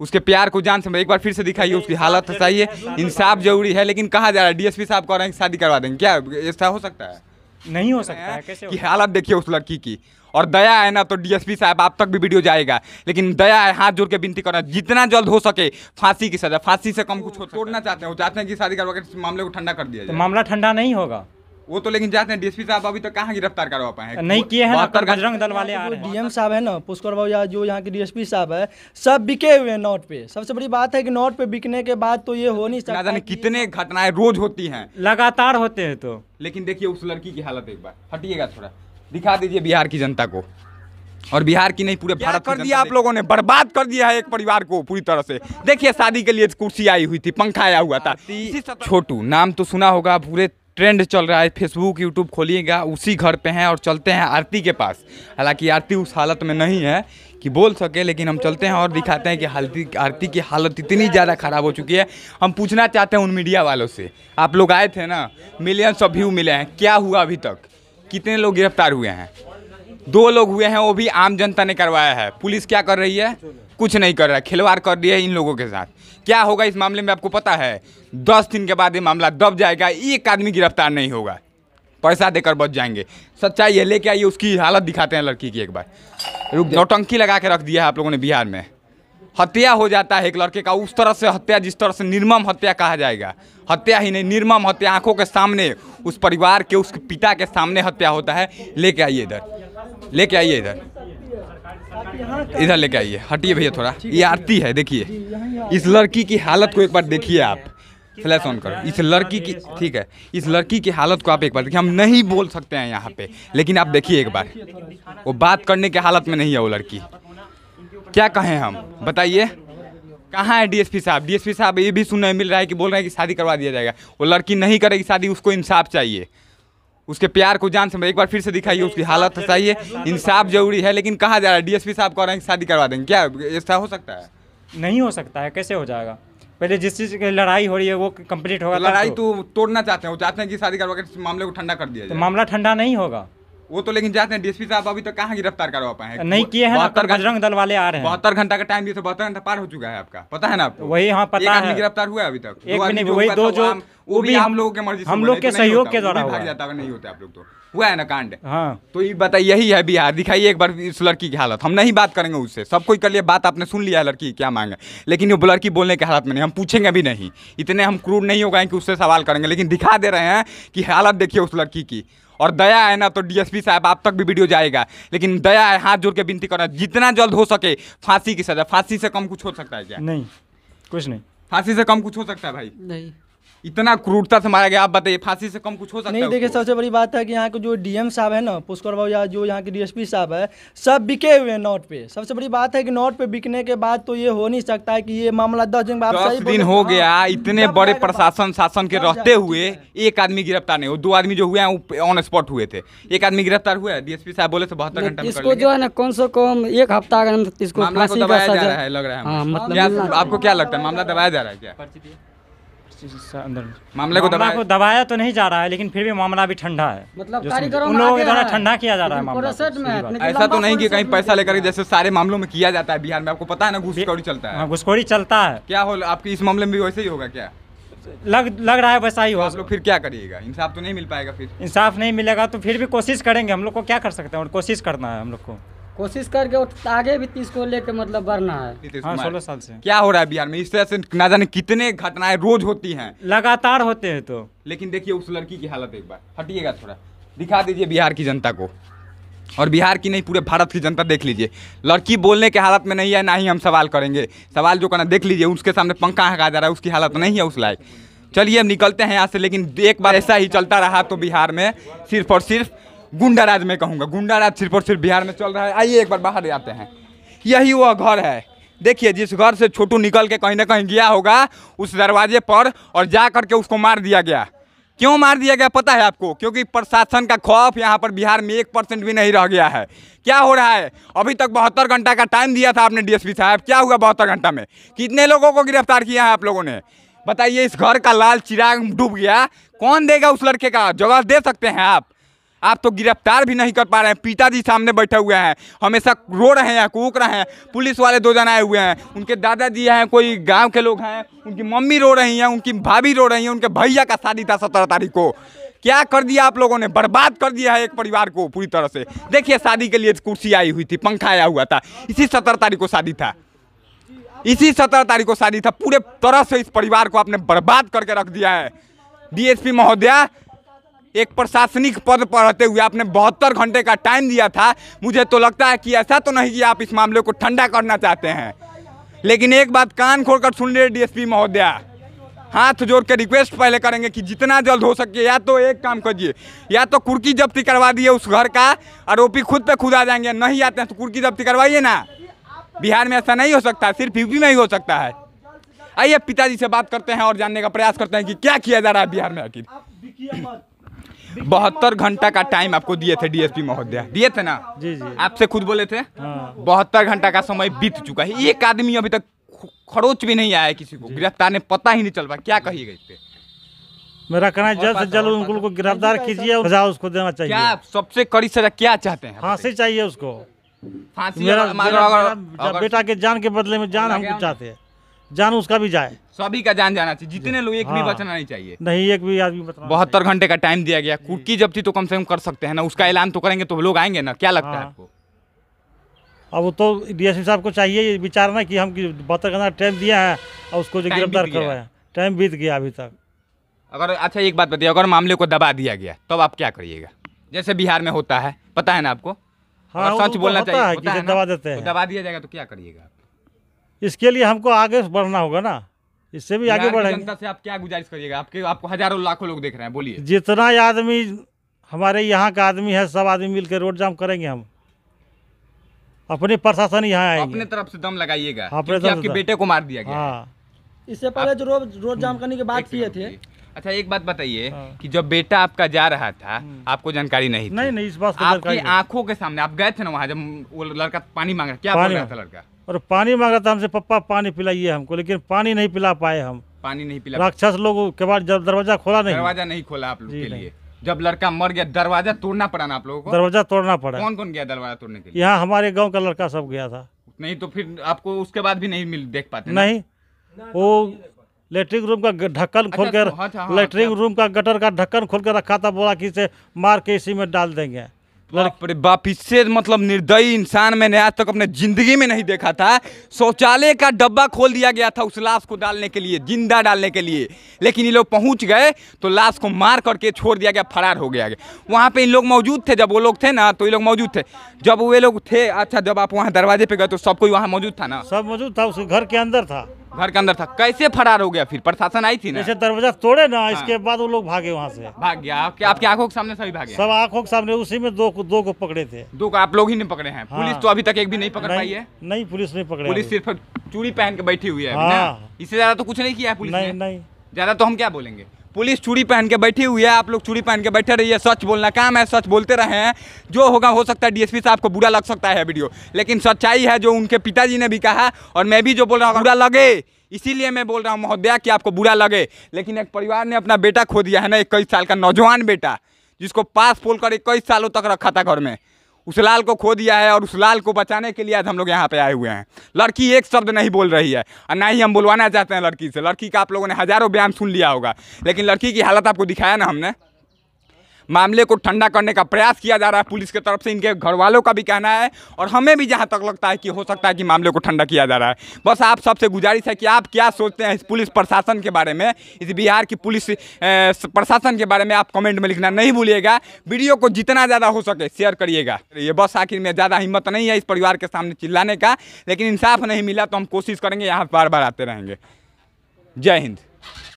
उसके प्यार को जान समझ एक बार फिर से दिखाइए उसकी हालत सही है इंसाफ जरूरी है लेकिन कहा जा रहा है डीएसपी साहब कह रहे हैं शादी करवा देंगे क्या ऐसा हो सकता है नहीं हो सकता है कैसे हालत देखिए उस लड़की की और दया है ना तो डीएसपी साहब आप तक भी वीडियो जाएगा लेकिन दया है हाथ जोड़ के विनती करना जितना जल्द हो सके फांसी की सजा फांसी से कम कुछ छोड़ना चाहते हैं वो चाहते हैं कि शादी करवा के मामले को ठंडा कर दिया तो जाए मामला ठंडा नहीं होगा वो तो लेकिन जाते हैं डीएसपी साहब अभी तो कहाँ गिरफ्तार करवा पाए नहीं किए हैं बजरंग दल वाले डीएम साहब है ना पुष्कर बाबू जो यहाँ के डीएसपी साहब है सब बिके हुए हैं नोट पे सबसे बड़ी बात है कि नोट पे बिकने के बाद तो ये हो नहीं सकता कितने घटनाएं रोज होती है लगातार होते हैं तो लेकिन देखिए उस लड़की की हालत एक बार हटिएगा थोड़ा दिखा दीजिए बिहार की जनता को और बिहार की नहीं पूरे भारत कर दिया आप लोगों ने बर्बाद कर दिया है एक परिवार को पूरी तरह से देखिए शादी के लिए कुर्सी आई हुई थी पंखा आया हुआ था छोटू नाम तो सुना होगा पूरे ट्रेंड चल रहा है फेसबुक यूट्यूब खोलिएगा उसी घर पे हैं और चलते हैं आरती के पास हालांकि आरती उस हालत में नहीं है कि बोल सके लेकिन हम चलते हैं और दिखाते हैं कि हालती आरती की हालत इतनी ज़्यादा ख़राब हो चुकी है हम पूछना चाहते हैं उन मीडिया वालों से आप लोग आए थे ना मिलियंस ऑफ व्यू मिले हैं क्या हुआ अभी तक कितने लोग गिरफ्तार हुए हैं दो लोग हुए हैं वो भी आम जनता ने करवाया है पुलिस क्या कर रही है कुछ नहीं कर रहा है खिलवाड़ कर दिया है इन लोगों के साथ क्या होगा इस मामले में आपको पता है दस दिन के बाद ये मामला दब जाएगा एक आदमी गिरफ्तार नहीं होगा पैसा देकर बच जाएंगे सच्चाई है लेके आइए उसकी हालत दिखाते हैं लड़की की एक बार रुक नौटंकी लगा के रख दिया है आप लोगों ने बिहार में हत्या हो जाता है एक लड़के का उस तरह से हत्या जिस तरह से निर्मम हत्या कहा जाएगा हत्या ही नहीं निर्मम हत्या आंखों के सामने उस परिवार के उसके पिता के सामने हत्या होता है लेके आइए इधर लेके आइए इधर इधर लेके आइए हटिए भैया थोड़ा ये आरती है देखिए इस लड़की की हालत को एक बार देखिए आप फ्लैश ऑन करो इस लड़की की ठीक है इस लड़की की हालत को आप एक बार देखिए हम नहीं बोल सकते हैं यहाँ पे लेकिन आप देखिए एक बार वो बात करने के हालत में नहीं है वो लड़की क्या कहें हम बताइए कहाँ है डीएसपी साहब डीएसपी साहब ये भी सुनने मिल रहा है कि बोल रहे हैं कि शादी करवा दिया जाएगा वो लड़की नहीं करेगी शादी उसको इंसाफ चाहिए उसके प्यार को जान से एक बार फिर से दिखाइए उसकी हालत सही है इंसाफ जरूरी है लेकिन कहा जा रहा है डीएसपी साहब कह रहे हैं शादी करवा देंगे क्या ऐसा हो सकता है नहीं हो सकता है कैसे हो जाएगा पहले जिस चीज की लड़ाई हो रही है वो कंप्लीट होगा लड़ाई तो।, तो तोड़ना चाहते हैं वो चाहते हैं कि शादी करवा के मामले को ठंडा कर दिया तो मामला ठंडा नहीं होगा वो तो लेकिन जाते हैं डीएसपी साहब अभी तो कहाँ गिरफ्तार करवा पाए नहीं किए हैं बहत्तर बजरंग दल वाले आ रहे हैं बहत्तर घंटा का टाइम दिया बहत्तर घंटा पार हो चुका है आपका पता है ना आपको वही हाँ पता है गिरफ्तार हुआ अभी तक एक भी वही दो जो वो भी हम लोगों के मर्जी हम लोग के सहयोग के द्वारा भाग जाता है नहीं होता आप लोग तो हाँ। हुआ है ना कांड हाँ तो ये बताइए यही है बिहार दिखाइए एक बार इस लड़की की हालत हम नहीं बात करेंगे उससे सब कोई कर लिए बात आपने सुन लिया लड़की क्या मांगे लेकिन वो लड़की बोलने के हालत में नहीं हम पूछेंगे भी नहीं इतने हम क्रूर नहीं हो गए कि उससे सवाल करेंगे लेकिन दिखा दे रहे हैं कि हालत देखिए उस लड़की की और दया है ना तो डीएसपी साहब आप तक भी वीडियो जाएगा लेकिन दया है हाथ जोड़ के विनती करना जितना जल्द हो सके फांसी की सजा फांसी से कम कुछ हो सकता है क्या नहीं कुछ नहीं फांसी से कम कुछ हो सकता है भाई नहीं इतना क्रूरता से मारा गया आप बताइए फांसी से कम कुछ हो सकता नहीं देखिए सबसे बड़ी बात है कि यहाँ के जो डीएम साहब है ना पुष्कर भाव या जो यहाँ के डीएसपी साहब है सब बिके हुए हैं नोट पे सबसे बड़ी बात है कि नोट पे बिकने के बाद तो ये हो नहीं सकता है कि ये मामला दस दिन बाद दस दिन हो गया हाँ, इतने बड़े प्रशासन शासन के रहते हुए एक आदमी गिरफ्तार नहीं हो दो आदमी जो हुए हैं ऑन स्पॉट हुए थे एक आदमी गिरफ्तार हुआ है डीएसपी साहब बोले तो बहत्तर घंटा इसको जो है ना कम से कम एक हफ्ता इसको लग रहा है हाँ, मतलब आपको क्या लगता है मामला दबाया जा रहा है क्या मामले को दबाया को दबाया तो नहीं जा रहा है लेकिन फिर भी मामला अभी ठंडा है मतलब उन लोगों के द्वारा ठंडा किया जा रहा है मामला ऐसा तो नहीं कि कहीं पैसा लेकर जैसे सारे मामलों में किया जाता है बिहार में आपको पता है ना घुसखोरी चलता है हाँ, घुसखोरी चलता है क्या हो आपके इस मामले में भी वैसे ही होगा क्या लग लग रहा है वैसा ही तो हो लोग फिर क्या करिएगा इंसाफ तो नहीं मिल पाएगा फिर इंसाफ नहीं मिलेगा तो फिर भी कोशिश करेंगे हम लोग को क्या कर सकते हैं और कोशिश करना है हम लोग को कोशिश करके आगे भी तीस को लेकर मतलब बढ़ना है हाँ, सोलह साल से क्या हो रहा है बिहार में इस तरह से ना जाने कितने घटनाएं रोज होती हैं लगातार होते हैं तो लेकिन देखिए उस लड़की की हालत एक बार हटिएगा थोड़ा दिखा दीजिए बिहार की जनता को और बिहार की नहीं पूरे भारत की जनता देख लीजिए लड़की बोलने के हालत में नहीं है ना ही हम सवाल करेंगे सवाल जो करना देख लीजिए उसके सामने पंखा हका जा रहा है उसकी हालत नहीं है उस लायक चलिए हम निकलते हैं यहाँ से लेकिन एक बार ऐसा ही चलता रहा तो बिहार में सिर्फ और सिर्फ गुंडा राज में कहूँगा गुंडा राज सिर्फ और सिर्फ बिहार में चल रहा है आइए एक बार बाहर जाते हैं यही वह घर है देखिए जिस घर से छोटू निकल के कहीं ना कहीं गया होगा उस दरवाजे पर और जा करके उसको मार दिया गया क्यों मार दिया गया पता है आपको क्योंकि प्रशासन का खौफ यहाँ पर बिहार में एक परसेंट भी नहीं रह गया है क्या हो रहा है अभी तक बहत्तर घंटा का टाइम दिया था आपने डीएसपी साहब क्या हुआ बहत्तर घंटा में कितने लोगों को गिरफ्तार किया है आप लोगों ने बताइए इस घर का लाल चिराग डूब गया कौन देगा उस लड़के का जवाब दे सकते हैं आप आप तो गिरफ्तार भी नहीं कर पा रहे हैं पिताजी सामने बैठे हुए हैं हमेशा रो रहे हैं कूक रहे हैं पुलिस वाले दो जन आए हुए हैं उनके दादाजी हैं कोई गांव के लोग हैं उनकी मम्मी रो रही हैं उनकी भाभी रो रही हैं उनके भैया का शादी था सत्रह तारीख को क्या कर दिया आप लोगों ने बर्बाद कर दिया है एक परिवार को पूरी तरह से देखिए शादी के लिए कुर्सी आई हुई थी पंखा आया हुआ था इसी सत्रह तारीख को शादी था इसी सत्रह तारीख को शादी था पूरे तरह से इस परिवार को आपने बर्बाद करके रख दिया है डीएसपी महोदया एक प्रशासनिक पद पर रहते हुए आपने बहत्तर घंटे का टाइम दिया था मुझे तो लगता है कि ऐसा तो नहीं कि आप इस मामले को ठंडा करना चाहते हैं लेकिन एक बात कान खोल कर सुन ले डीएसपी महोदया हाथ जोड़ के रिक्वेस्ट पहले करेंगे कि जितना जल्द हो सके या तो एक काम करिए या तो कुर्की जब्ती करवा दिए उस घर का आरोपी खुद पे खुद आ जाएंगे नहीं आते हैं तो कुर्की जब्ती करवाइए ना बिहार में ऐसा नहीं हो सकता सिर्फ यूपी में ही हो सकता है आइए पिताजी से बात करते हैं और जानने का प्रयास करते हैं कि क्या किया जा रहा है बिहार में आखिर बहत्तर घंटा का टाइम आपको दिए थे डीएसपी महोदय दिए थे ना जी जी आपसे खुद बोले थे हाँ। बहत्तर घंटा का समय बीत चुका है एक आदमी अभी तक खरोच भी नहीं आया किसी को गिरफ्तार ने पता ही नहीं चल पा क्या कही गई पे मेरा कहना है जल्द से जल्द उनको को गिरफ्तार कीजिए और सजा उसको देना चाहिए क्या सबसे कड़ी सजा क्या चाहते हैं फांसी चाहिए उसको फांसी मेरा, मेरा, मेरा, बेटा के जान के बदले में जान हमको चाहते हैं जान उसका भी जाए सभी का जान जाना चाहिए जितने लोग एक हाँ। भी बचना नहीं चाहिए नहीं एक भी आदमी बहत्तर घंटे का टाइम दिया गया कुटकी थी तो कम से कम कर सकते हैं ना उसका ऐलान तो करेंगे तो लोग आएंगे ना क्या लगता है हाँ। आपको अब तो डीएसपी साहब को चाहिए विचार ना कि हम बहत्तर घंटा टाइम दिया है और उसको जो गिरफ्तार कर रहे हैं टाइम बीत गया अभी तक अगर अच्छा एक बात बताइए अगर मामले को दबा दिया गया तब तो आप क्या करिएगा जैसे बिहार में होता है पता है ना आपको हाँ, सच तो बोलना चाहिए दबा देते तो हैं दबा दिया जाएगा तो क्या करिएगा इसके लिए हमको आगे बढ़ना होगा ना इससे भी आगे बढ़ेंगे जनता से आप क्या गुजारिश करिएगा आपके आपको हजारों लाखों लोग देख रहे हैं बोलिए जितना आदमी हमारे यहाँ का आदमी है सब आदमी मिलकर रोड जाम करेंगे हम अपने प्रशासन यहाँ आएंगे अपने तरफ से दम लगाइएगा अपने आपके बेटे को मार दिया गया हाँ। इससे पहले जो रोड रोड जाम करने की बात किए थे अच्छा एक बात बताइए हाँ। कि जब बेटा आपका जा रहा था हम्म। आपको जानकारी नहीं थी। नहीं नहीं इस बात आपकी आंखों के सामने आप गए थे ना वहाँ जब वो लड़का पानी मांग रहा क्या बोल रहा था लड़का और पानी मांगा था हमसे पप्पा पानी पिलाइए हमको लेकिन पानी नहीं पिला पाए हम पानी नहीं पिला राक्षस लोग के बाद जब दरवाजा खोला नहीं दरवाजा नहीं खोला आप लोग के लिए जब लड़का मर गया दरवाजा तोड़ना पड़ा ना आप लोगों को दरवाजा तोड़ना पड़ा कौन कौन गया दरवाजा तोड़ने के लिए यहाँ हमारे गांव का लड़का सब गया था नहीं तो फिर आपको उसके बाद भी नहीं मिल देख पाते नहीं वो लेटरिन रूम का ढक्कन खोल कर लेटरिन रूम का गटर का ढक्कन खोल कर रखा था बोला कि इसे मार के इसी में डाल देंगे बाप रे बाप इससे मतलब निर्दयी इंसान मैंने आज तक अपने जिंदगी में नहीं देखा था शौचालय का डब्बा खोल दिया गया था उस लाश को डालने के लिए जिंदा डालने के लिए लेकिन ये लोग पहुंच गए तो लाश को मार करके छोड़ दिया गया फरार हो गया वहाँ पे इन लोग मौजूद थे जब वो लोग थे ना तो ये लोग मौजूद थे जब वे लोग थे अच्छा जब आप वहाँ दरवाजे पे गए तो सब कोई वहाँ मौजूद था ना सब मौजूद था उस घर के अंदर था घर के अंदर था कैसे फरार हो गया फिर प्रशासन आई थी ना जैसे दरवाजा तोड़े ना हाँ। इसके बाद वो लोग भागे वहाँ से भाग गया आपके आपकी आंखों के सामने सभी भागे सब आंखों के सामने उसी में दो दो को पकड़े थे दो को आप लोग ही नहीं पकड़े हैं पुलिस हाँ। तो अभी तक एक भी नहीं पकड़ पाई है नहीं पुलिस नहीं पकड़े पुलिस सिर्फ चूड़ी पहन के बैठी हुई है हाँ। इससे ज्यादा तो कुछ नहीं किया है पुलिस ज्यादा तो हम क्या बोलेंगे पुलिस चूड़ी पहन के बैठी हुई है आप लोग चूड़ी पहन के बैठे रहिए सच बोलना काम है सच बोलते रहे हैं जो होगा हो सकता है डीएसपी साहब को बुरा लग सकता है वीडियो लेकिन सच्चाई है जो उनके पिताजी ने भी कहा और मैं भी जो बोल रहा हूँ बुरा लगे इसीलिए मैं बोल रहा हूँ महोदया कि आपको बुरा लगे लेकिन एक परिवार ने अपना बेटा खो दिया है ना इक्कीस साल का नौजवान बेटा जिसको पास पोल कर इक्कीस सालों तक रखा था घर में उस लाल को खो दिया है और उस लाल को बचाने के लिए आज हम लोग यहाँ पे आए हुए हैं लड़की एक शब्द नहीं बोल रही है और ना ही हम बुलवाना चाहते हैं लड़की से लड़की का आप लोगों ने हज़ारों बयान सुन लिया होगा लेकिन लड़की की हालत आपको दिखाया ना हमने मामले को ठंडा करने का प्रयास किया जा रहा है पुलिस की तरफ से इनके घर वालों का भी कहना है और हमें भी जहाँ तक लगता है कि हो सकता है कि मामले को ठंडा किया जा रहा है बस आप सबसे गुजारिश है कि आप क्या सोचते हैं इस पुलिस प्रशासन के बारे में इस बिहार की पुलिस प्रशासन के बारे में आप कमेंट में लिखना नहीं भूलिएगा वीडियो को जितना ज़्यादा हो सके शेयर करिएगा ये बस आखिर में ज़्यादा हिम्मत नहीं है इस परिवार के सामने चिल्लाने का लेकिन इंसाफ नहीं मिला तो हम कोशिश करेंगे यहाँ बार बार आते रहेंगे जय हिंद